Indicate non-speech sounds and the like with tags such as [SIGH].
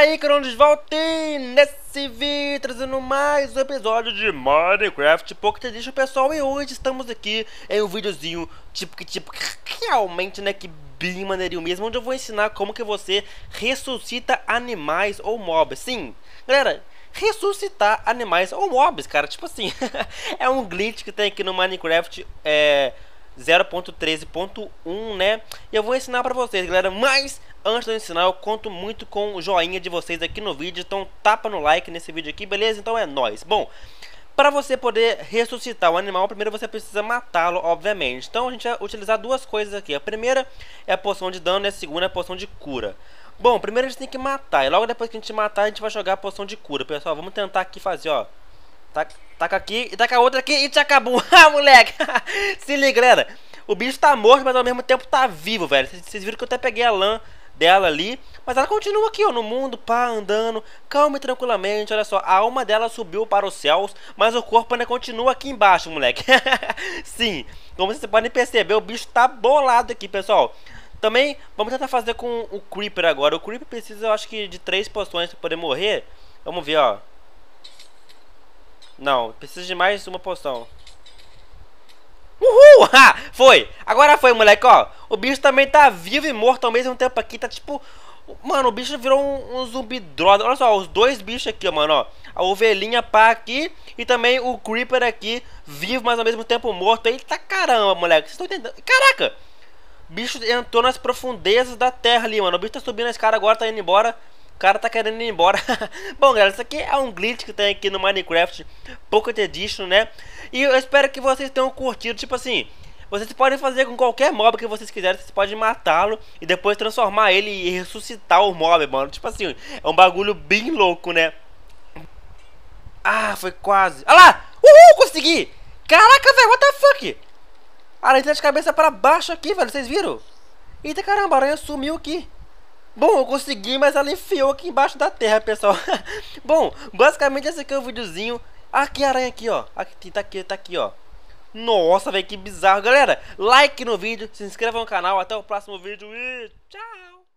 aí, Cronos Volta! Nesse vídeo, trazendo mais um episódio de Minecraft Pocket Edition, pessoal. E hoje estamos aqui em um videozinho, tipo que, tipo, realmente, né, que bem maneirinho mesmo, onde eu vou ensinar como que você ressuscita animais ou mobs. Sim, galera, ressuscitar animais ou mobs, cara, tipo assim, [LAUGHS] é um glitch que tem aqui no Minecraft, é 0.13.1, né? E eu vou ensinar para vocês, galera, mas antes de eu ensinar, eu conto muito com o joinha de vocês aqui no vídeo, então tapa no like nesse vídeo aqui, beleza? Então é nóis. Bom, para você poder ressuscitar o animal, primeiro você precisa matá-lo, obviamente. Então a gente vai utilizar duas coisas aqui. A primeira é a poção de dano e a segunda é a poção de cura. Bom, primeiro a gente tem que matar, e logo depois que a gente matar, a gente vai jogar a poção de cura, pessoal. Vamos tentar aqui fazer, ó. Tá Taca tá aqui e taca tá outra aqui e te acabou. [LAUGHS] Ah, moleque. [LAUGHS] Se liga, galera. O bicho tá morto, mas ao mesmo tempo tá vivo, velho. Vocês viram que eu até peguei a lã dela ali. Mas ela continua aqui, ó, no mundo, pá, andando, calma e tranquilamente. Olha só, a alma dela subiu para os céus, mas o corpo ainda continua aqui embaixo, moleque. [LAUGHS] Sim, como vocês podem perceber, o bicho tá bolado aqui, pessoal. Também vamos tentar fazer com o Creeper agora. O Creeper precisa, eu acho que, de três poções para poder morrer. Vamos ver, ó. Não, preciso de mais uma poção. Uhul! [LAUGHS] Ha! Foi! Agora foi, moleque, ó. O bicho também tá vivo e morto ao mesmo tempo aqui. Tá tipo... Mano, o bicho virou um, um zumbi droga. Olha só, os dois bichos aqui, ó, mano, ó. A ovelhinha pá aqui e também o creeper aqui, vivo, mas ao mesmo tempo morto. Eita caramba, moleque. Vocês estão entendendo? Caraca! O bicho entrou nas profundezas da terra ali, mano. O bicho tá subindo a escada agora, tá indo embora cara tá querendo ir embora. [LAUGHS] Bom, galera, isso aqui é um glitch que tem aqui no Minecraft Pocket Edition, né? E eu espero que vocês tenham curtido, tipo assim... Vocês podem fazer com qualquer mob que vocês quiserem, vocês podem matá-lo e depois transformar ele e ressuscitar o mob, mano. Tipo assim, é um bagulho bem louco, né? Ah, foi quase. Ah lá! Uhul, consegui! Caraca, velho, what the fuck? A gente tá de cabeça pra baixo aqui, velho, vocês viram? Eita caramba, a aranha sumiu aqui. Bom, eu consegui, mas ela enfiou aqui embaixo da terra, pessoal. [LAUGHS] Bom, basicamente esse aqui é o videozinho. Aqui aranha aqui, ó. Aqui, tá aqui, tá aqui, ó. Nossa, velho, que bizarro. Galera, like no vídeo, se inscreva no canal. Até o próximo vídeo e tchau.